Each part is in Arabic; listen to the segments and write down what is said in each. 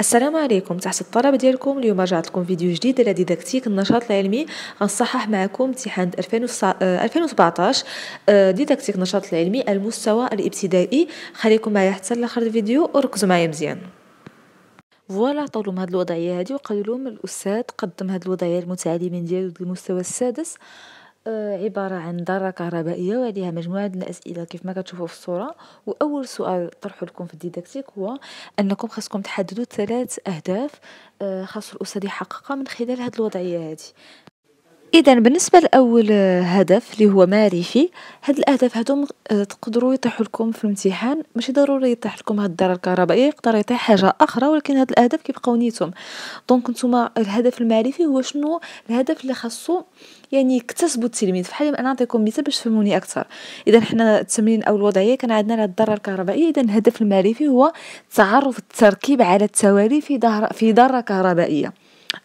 السلام عليكم تحت الطلب ديالكم اليوم رجعت لكم فيديو جديد على ديداكتيك النشاط العلمي غنصحح معكم امتحان 2017 آه، آه، ديداكتيك النشاط العلمي المستوى الابتدائي خليكم معايا حتى لاخر الفيديو وركزوا معايا مزيان فوالا طولوا هذه هاد الوضعيه هادي وقالوا لهم الاستاذ قدم هاد الوضعيه للمتعلمين ديالو المستوى السادس آه، عبارة عن ذرة كهربائية وعليها مجموعة الأسئلة كيف ما كتشوفوا في الصورة وأول سؤال طرحه لكم في الديداكتيك هو أنكم خاصكم تحددوا ثلاث أهداف آه، خاص الأستاذ يحققها من خلال هذه الوضعية هذه اذا بالنسبه لاول آه، هدف اللي هو معرفي هاد الاهداف هادو آه، تقدروا يطيحوا لكم في الامتحان ماشي ضروري يطيح لكم هاد الدرجه الكهربائيه يقدر يطيح حاجه اخرى ولكن هاد الاهداف كيبقاو نيتهم دونك نتوما الهدف المعرفي هو شنو الهدف اللي خاصو يعني يكتسبوا التلميذ فحال انا نعطيكم مثال باش تفهموني اكثر اذا حنا التمرين او الوضعيه كان عندنا على الذره الكهربائيه اذا الهدف المعرفي هو تعرف التركيب على التوالي في ظهر في ذره كهربائيه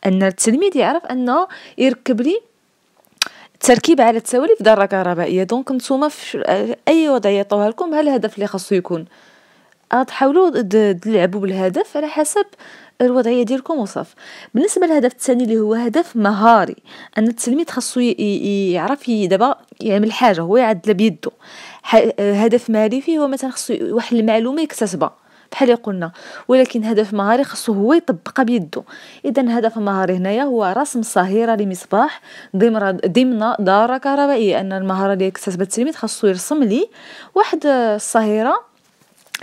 ان التلميذ يعرف انه يركب لي التركيب على التوالي في داره كهربائيه دونك نتوما في اي وضعية يعطوها لكم ها الهدف اللي خاصو يكون أه، تحاولوا تلعبوا بالهدف على حسب الوضعيه ديالكم وصف بالنسبه للهدف الثاني اللي هو هدف مهاري ان التلميذ خاصو يعرف دابا يعمل حاجه هو يعدل بيده هدف مالي فيه هو مثلا خاصو واحد المعلومه يكتسبها بحال اللي قلنا ولكن هدف مهاري خصو هو يطبقها بيدو اذا هدف مهاري هنايا هو رسم صهيره لمصباح ضمن ضمن داره كهربائيه ان المهاره اللي اكتسبت التلميذ خصو يرسم لي واحد الصهيره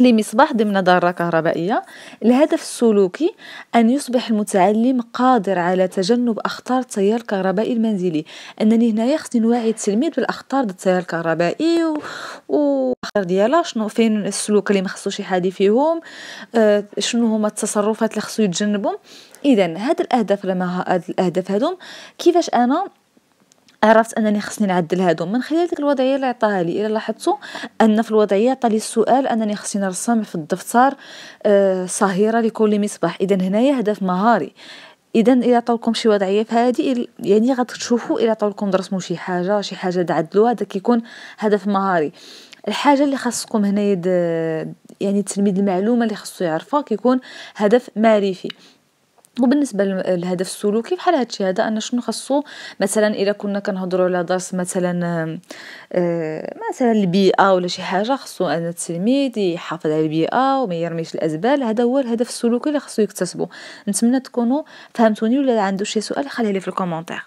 لمصباح ضمن دارة كهربائية الهدف السلوكي أن يصبح المتعلم قادر على تجنب أخطار التيار الكهربائي المنزلي أنني هنايا خصني نوعي التلميذ بالأخطار ديال التيار الكهربائي و... وأخطار ديالها شنو فين السلوك اللي مخصوش يحادي فيهم آه شنو هما التصرفات اللي خصو يتجنبهم إذا هاد الأهداف لما هاد الأهداف هادو كيفاش أنا عرفت انني خصني نعدل هادو من خلال ديك الوضعيه اللي عطاها لي الا لاحظتوا ان في الوضعيه عطى لي السؤال انني خصني نرسم في الدفتر آه، صهيره لكل مصباح اذا هنايا هدف مهاري اذا الا عطاولكم شي وضعيه في هذه يعني غتشوفوا الا عطاولكم ترسموا شي حاجه شي حاجه تعدلوها هذا كيكون هدف مهاري الحاجه اللي خاصكم هنايا يعني تلميذ المعلومه اللي خاصو يعرفها كيكون هدف معرفي وبالنسبه للهدف السلوكي بحال هادشي هذا ان شنو خاصو مثلا الا كنا كنهضروا على درس مثلا آه، مثلا البيئه ولا شي حاجه خاصو ان التلميذ يحافظ على البيئه وما يرميش الازبال هذا هو الهدف السلوكي اللي خاصو يكتسبه نتمنى تكونوا فهمتوني ولا عنده شي سؤال خليه لي في الكومنتير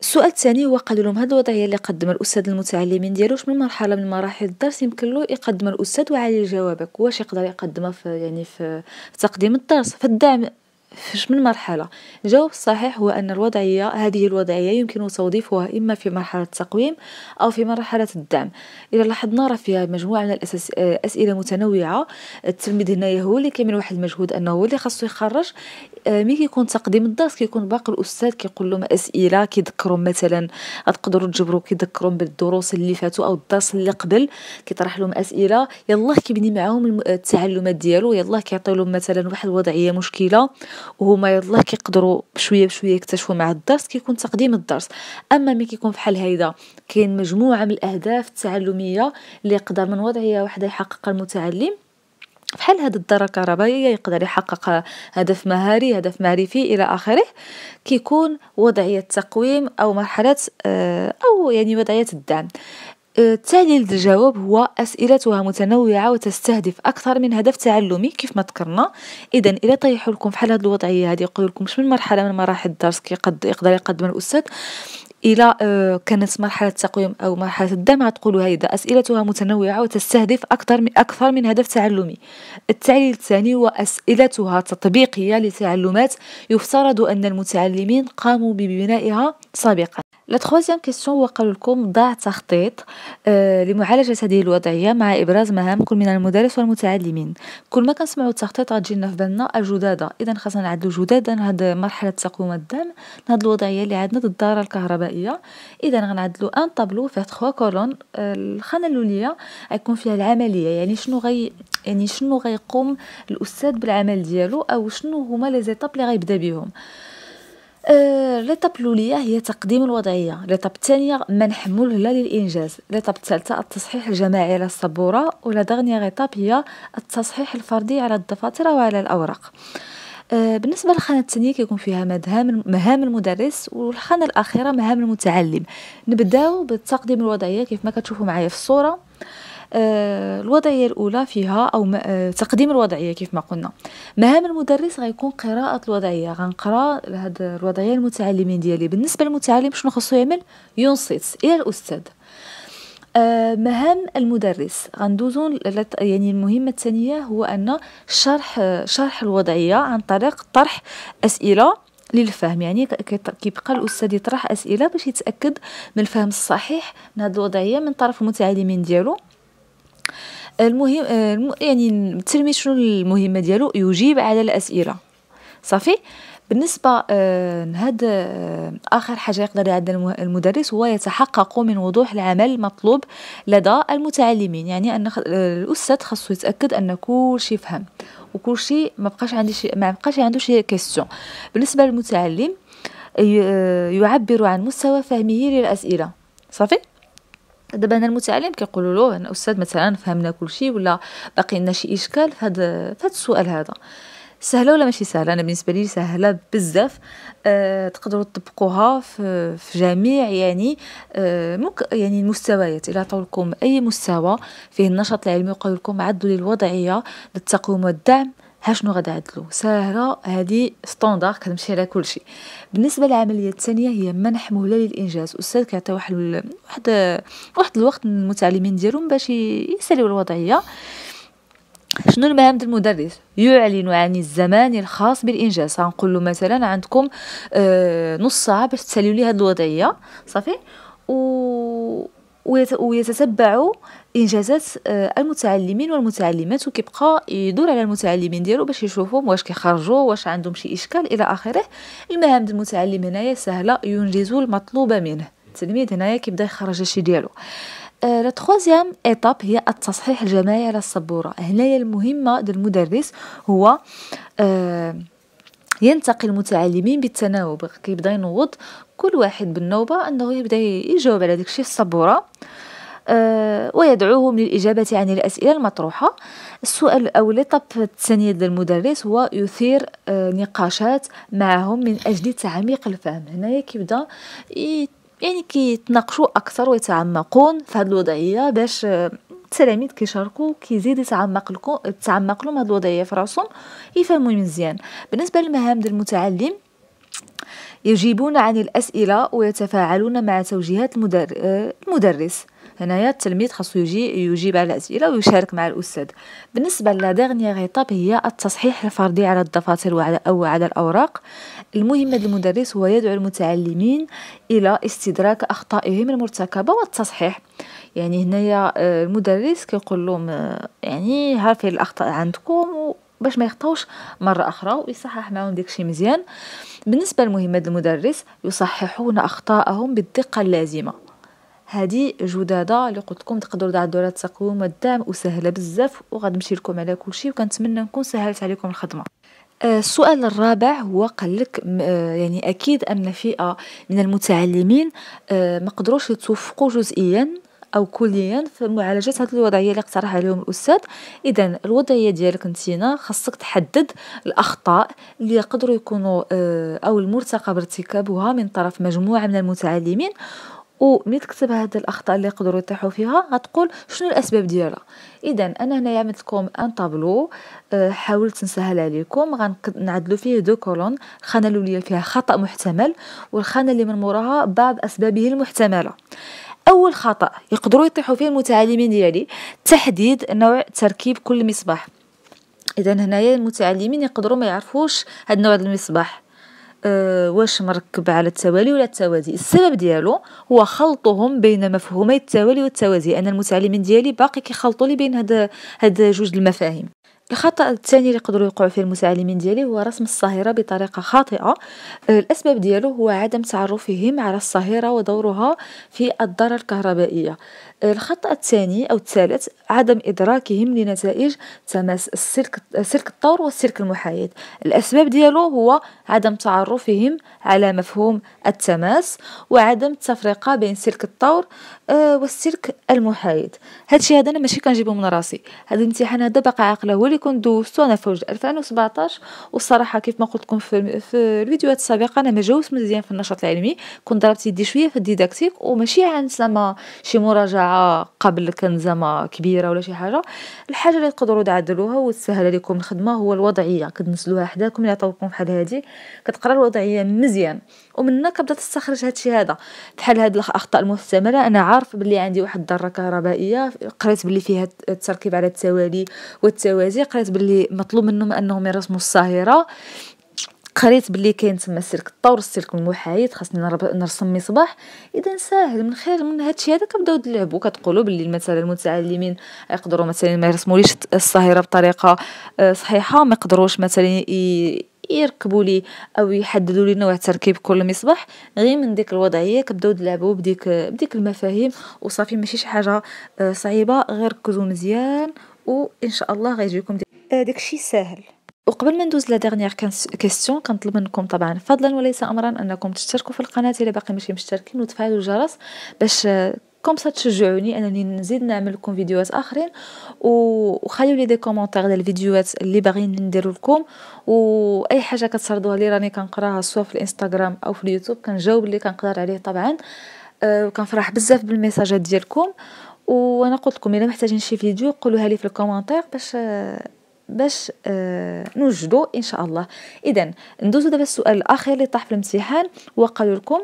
السؤال الثاني هو قالوا لهم هذه الوضعيه اللي قدم الاستاذ المتعلمين ديالو من مرحله من مراحل الدرس يمكن له يقدم الاستاذ وعلي جوابك واش يقدر يقدمها في يعني في تقديم الدرس في الدعم فش من مرحلة الجواب الصحيح هو أن الوضعية هذه الوضعية يمكن توظيفها إما في مرحلة التقويم أو في مرحلة الدعم إذا لاحظنا راه فيها مجموعة من الأساس أسئلة متنوعة التلميذ هنايا هو اللي كيعمل واحد المجهود أنه هو اللي خاصو يخرج آه، ملي كيكون تقديم الدرس كيكون باقي الاستاذ كيقول لهم اسئله كيذكروا مثلا تقدروا تجبروا كيذكروا بالدروس اللي فاتوا او الدرس اللي قبل كيطرح لهم اسئله يلاه كيبني معاهم آه، التعلمات ديالو يلاه كيعطي لهم مثلا واحد الوضعيه مشكله وهما يلاه كيقدروا بشويه بشويه يكتشفوا مع الدرس كيكون تقديم الدرس اما ملي كيكون فحال هيدا كاين مجموعه من الاهداف التعلميه اللي يقدر من وضعيه واحده يحققها المتعلم فحال هاد الدارة الكهربائية يقدر يحقق هدف مهاري هدف معرفي إلى آخره كيكون وضعية تقويم أو مرحلة آه، أو يعني وضعية الدعم آه، التعليل الجواب هو أسئلتها متنوعة وتستهدف أكثر من هدف تعلمي كيف ما ذكرنا إذا إلى طيحوا لكم حال هذه الوضعية هذه يقول لكم شنو من مرحلة من مراحل الدرس كيقدر يقدم الأستاذ الى آه، كانت مرحله التقويم او مرحله الدمع تقول هيدا اسئلتها متنوعه وتستهدف اكثر من اكثر من هدف تعلمي التعليل الثاني واسئلتها تطبيقيه لتعلمات يفترض ان المتعلمين قاموا ببنائها سابقا لا تخوزيام كيسيون هو قالوا لكم ضع تخطيط آه، لمعالجه هذه الوضعيه مع ابراز مهام كل من المدرس والمتعلمين كل ما كنسمعوا التخطيط لنا في بالنا الجداده اذا خاصنا نعدلوا جدادا هاد مرحله تقويم الدم هذه الوضعيه اللي عندنا ضد الداره الكهرباء الفضائيه اذا غنعدلو ان طابلو فيه 3 كولون آه، الخانه الاوليه غيكون فيها العمليه يعني شنو غي يعني شنو غيقوم الاستاذ بالعمل ديالو او شنو هما لي زيتاب اللي غيبدا بهم آه، ليطاب الاوليه هي تقديم الوضعيه ليطاب الثانيه منح مهلة للانجاز ليطاب الثالثه التصحيح الجماعي على الصبورة ولا دغنيغ ايطاب هي التصحيح الفردي على الدفاتر وعلى الاوراق آه، بالنسبة للخانة الثانية كيكون فيها مهام المدرس والخانة الأخيرة مهام المتعلم نبداو بالتقديم الوضعية كيف ما كتشوفوا معايا في الصورة آه، الوضعية الأولى فيها أو آه، تقديم الوضعية كيف ما قلنا مهام المدرس غيكون قراءة الوضعية غنقرا هاد الوضعية المتعلمين ديالي بالنسبة للمتعلم شنو خصو يعمل ينصت إلى الأستاذ مهام المدرس غندوزو يعني المهمه الثانيه هو ان شرح شرح الوضعيه عن طريق طرح اسئله للفهم يعني كيبقى الاستاذ يطرح اسئله باش يتاكد من الفهم الصحيح من هذه الوضعيه من طرف المتعلمين ديالو المهم يعني التلميذ شنو المهمه ديالو يجيب على الاسئله صافي بالنسبة آه، لهذا آه، آخر حاجة يقدر يعدها المدرس هو يتحقق من وضوح العمل المطلوب لدى المتعلمين يعني أن آه، الأستاذ خاصو يتأكد أن كل شيء فهم وكل شيء ما بقاش عندي شي ما بقاش عنده شي كيسيون بالنسبة للمتعلم يعبر عن مستوى فهمه للأسئلة صافي دابا انا المتعلم كيقولوا له ان استاذ مثلا فهمنا كل شيء ولا باقي لنا شي اشكال في هذا السؤال هذا سهله ولا ماشي سهله انا بالنسبه لي سهله بزاف أه تقدروا تطبقوها في, في جميع يعني أه مك يعني المستويات الا طولكم اي مستوى فيه النشاط العلمي وقالوا لكم عدوا لي الوضعيه للتقويم والدعم ها شنو غادي عدلو ساهله هادي ستوندار كنمشي على كلشي بالنسبه للعمليه الثانيه هي منح مهله للانجاز الاستاذ كيعطي واحد واحد واحد الوقت للمتعلمين ديالهم باش يساليو الوضعيه شنو المهام المدرس يعلن عن الزمان الخاص بالانجاز غنقول له مثلا عندكم آه نص ساعه باش تساليو لي هذه الوضعيه صافي و ويتتبع انجازات آه، المتعلمين والمتعلمات وكيبقى يدور على المتعلمين ديالو باش يشوفهم واش كيخرجوا واش عندهم شي اشكال الى اخره المهام المتعلم هنايا سهله ينجز المطلوب منه التلميذ هنايا كيبدا يخرج الشيء ديالو آه، لا تخوزيام ايتاب هي التصحيح الجماعي على السبوره هنايا المهمه ديال المدرس هو آه، ينتقي المتعلمين بالتناوب كيبدا ينوض كل واحد بالنوبه انه يبدا يجاوب على داكشي في السبوره آه، ويدعوهم للإجابة عن الأسئلة المطروحة السؤال الأول طب الثانية للمدرس هو يثير نقاشات معهم من أجل تعميق الفهم هنا كيبدا يعني كيتناقشوا اكثر ويتعمقون في هذه الوضعيه باش آه، التلاميذ كيشاركوا كيزيد يتعمق لكم يتعمق لهم هذه الوضعيه في راسهم يفهموا مزيان بالنسبه للمهام ديال المتعلم يجيبون عن الأسئلة ويتفاعلون مع توجيهات آه، المدرس هنايا التلميذ خاصو يجي يجيب على الاسئله ويشارك مع الاستاذ بالنسبه لا ديرنيير ايتاب هي التصحيح الفردي على الدفاتر وعلى او على الاوراق المهمه للمدرس هو يدعو المتعلمين الى استدراك اخطائهم المرتكبه والتصحيح يعني هنايا آه، المدرس كيقول لهم آه، يعني ها فين الاخطاء عندكم باش ما يخطاوش مره اخرى ويصحح معاهم داكشي مزيان بالنسبه لمهمه المدرس يصححون اخطاءهم بالدقه اللازمه هادي جداده اللي قلت لكم تقدروا تعدوا على التقويم الدعم وسهله بزاف وغنمشي لكم على كل شيء وكنتمنى نكون سهلت عليكم الخدمه آه، السؤال الرابع هو قال لك آه، يعني اكيد ان فئه آه، من المتعلمين ما قدروش يتوفقوا جزئيا او كليا في معالجه هذه الوضعيه اللي اقترح عليهم الاستاذ اذا الوضعيه ديالك نتينا خاصك تحدد الاخطاء اللي يقدروا يكونوا او المرتقب ارتكابها من طرف مجموعه من المتعلمين وملي تكتب هاد الاخطاء اللي يقدروا يطيحوا فيها غتقول شنو الاسباب ديالها اذا انا هنايا عملت لكم ان طابلو آه، حاولت نسهل عليكم غنعدلوا فيه دو كولون الخانه الاولى فيها خطا محتمل والخانه اللي من موراها بعض اسبابه المحتمله اول خطا يقدروا يطيحوا فيه المتعلمين ديالي تحديد نوع تركيب كل مصباح اذا هنايا المتعلمين يقدروا ما يعرفوش هذا نوع المصباح أه واش مركب على التوالي ولا التوازي السبب ديالو هو خلطهم بين مفهومي التوالي والتوازي انا المتعلمين ديالي باقي كيخلطوا لي بين هاد هاد جوج المفاهيم الخطأ الثاني اللي يقدروا يوقعوا فيه المسالمين ديالي هو رسم الصهيره بطريقة خاطئة آه، الأسباب ديالو هو عدم تعرفهم على الصهيره ودورها في الضرر الكهربائية آه، الخطأ الثاني أو الثالث عدم إدراكهم لنتائج تماس السلك, سلك الطور والسلك المحايد الأسباب ديالو هو عدم تعرفهم على مفهوم التماس وعدم التفرقة بين سلك الطور أه والسلك المحايد هادشي هذا انا ماشي كنجيبو من راسي هذا الامتحان هذا باقي عاقله هو اللي كنت دوزتو انا في 2017 والصراحه كيف ما قلت لكم في, في الفيديوهات السابقه انا ما جاوبت مزيان في النشاط العلمي كنت ضربت يدي شويه في الديداكتيك وماشي عن زعما شي مراجعه قبل كان زعما كبيره ولا شي حاجه الحاجه اللي تقدروا تعدلوها وتسهل لكم الخدمه هو الوضعيه كتنزلوها حداكم اللي عطاوكم بحال هادي كتقرا الوضعيه مزيان ومن كبدا تستخرج هادشي هذا بحال هاد الاخطاء المحتمله انا عارف بلي عندي واحد الدره كهربائيه قريت بلي فيها التركيب على التوالي والتوازي قريت بلي مطلوب منهم انهم يرسموا الصاهره قريت بلي كاين تما سلك الطور السلك المحايد خاصني نرسم مصباح اذا ساهل من خير من هادشي هذا كنبداو نلعبوا كتقولوا بلي مثلا المتعلمين يقدروا مثلا ما يرسموليش الصهيره بطريقه آه، صحيحه ما يقدروش مثلا يركبوا لي او يحددوا لي نوع تركيب كل مصباح غير من ديك الوضعيه كبداو تلعبوا بديك بديك المفاهيم وصافي ماشي شي حاجه آه، صعيبه غير ركزوا مزيان وان شاء الله غيجيكم آه، الشيء ساهل وقبل ما ندوز لا ديرنيير كيسيون كنطلب منكم طبعا فضلا وليس امرا انكم تشتركوا في القناه الا باقي ماشي مشتركين وتفعلوا الجرس باش آه، كوم سا تشجعوني انني نزيد نعمل لكم فيديوهات اخرين وخليو لي دي كومونتير على الفيديوهات اللي باغيين ندير لكم واي حاجه كتصردوها لي راني كنقراها سواء في الانستغرام او في اليوتيوب كنجاوب اللي كنقدر عليه طبعا وكنفرح بزاف بالميساجات ديالكم وانا قلت لكم الا محتاجين شي فيديو قولوها لي في الكومونتير باش باش نوجدو ان شاء الله اذا ندوزو دابا السؤال الاخير اللي طاح في الامتحان وقالوا لكم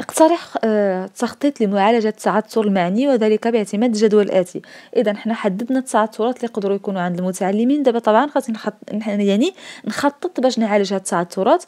اقترح التخطيط آه، لمعالجة التعثر المعني وذلك باعتماد الجدول الآتي إذا حنا حددنا التعثرات اللي يقدروا يكونوا عند المتعلمين دابا طبعا غادي نخط... يعني نخطط باش نعالج هاد التعثرات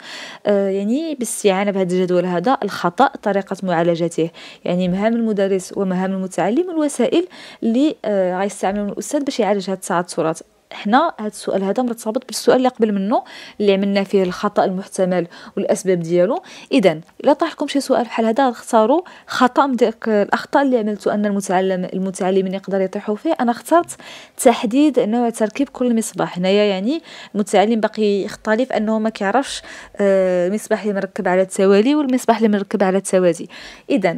آه، يعني بالاستعانة بهاد الجدول هذا الخطأ طريقة معالجته يعني مهام المدرس ومهام المتعلم والوسائل اللي آه، غيستعملهم الأستاذ باش يعالج هاد التعثرات هنا هذا السؤال هذا مرتبط بالسؤال اللي قبل منه اللي عملنا فيه الخطا المحتمل والاسباب ديالو اذا الا طاح لكم شي سؤال بحال هذا اختاروا خطا من ديك الاخطاء اللي عملتو ان المتعلم المتعلمين يقدر يطيحوا فيه انا اخترت تحديد نوع تركيب كل مصباح هنايا يعني المتعلم باقي يختلف انه ما كيعرفش المصباح آه، اللي مركب على التوالي والمصباح اللي مركب على التوازي اذا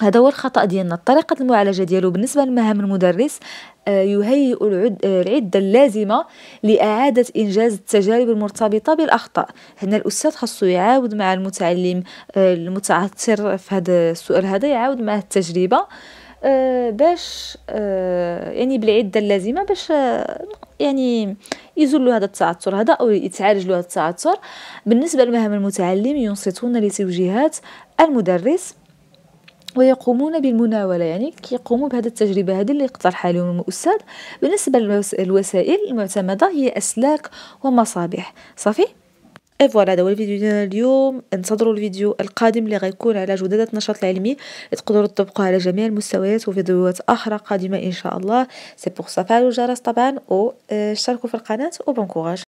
هذا هو الخطا ديالنا طريقه المعالجه ديالو بالنسبه لمهام المدرس آه، يهيئ العده اللازمه لاعاده انجاز التجارب المرتبطه بالاخطاء هنا الاستاذ خاصو يعاود مع المتعلم آه، المتعثر في هذا السؤال هذا يعاود معه التجربه آه، باش يعني بالعده اللازمه باش يعني يزول هذا التعثر هذا او يتعالج له هذا التعثر بالنسبه لمهام المتعلم ينصتون لتوجيهات المدرس ويقومون بالمناوله يعني كيقوموا بهذه التجربه هذه اللي اقترحها لهم الاستاذ بالنسبه للوسائل المعتمده هي اسلاك ومصابيح صافي اي فوالا هذا هو الفيديو ديالنا اليوم انتظروا الفيديو القادم اللي غيكون على جدادة النشاط العلمي تقدروا تطبقوه على جميع المستويات وفيديوهات اخرى قادمه ان شاء الله سي بوغ سا الجرس طبعا واشتركوا آه، في القناه وبون كوراج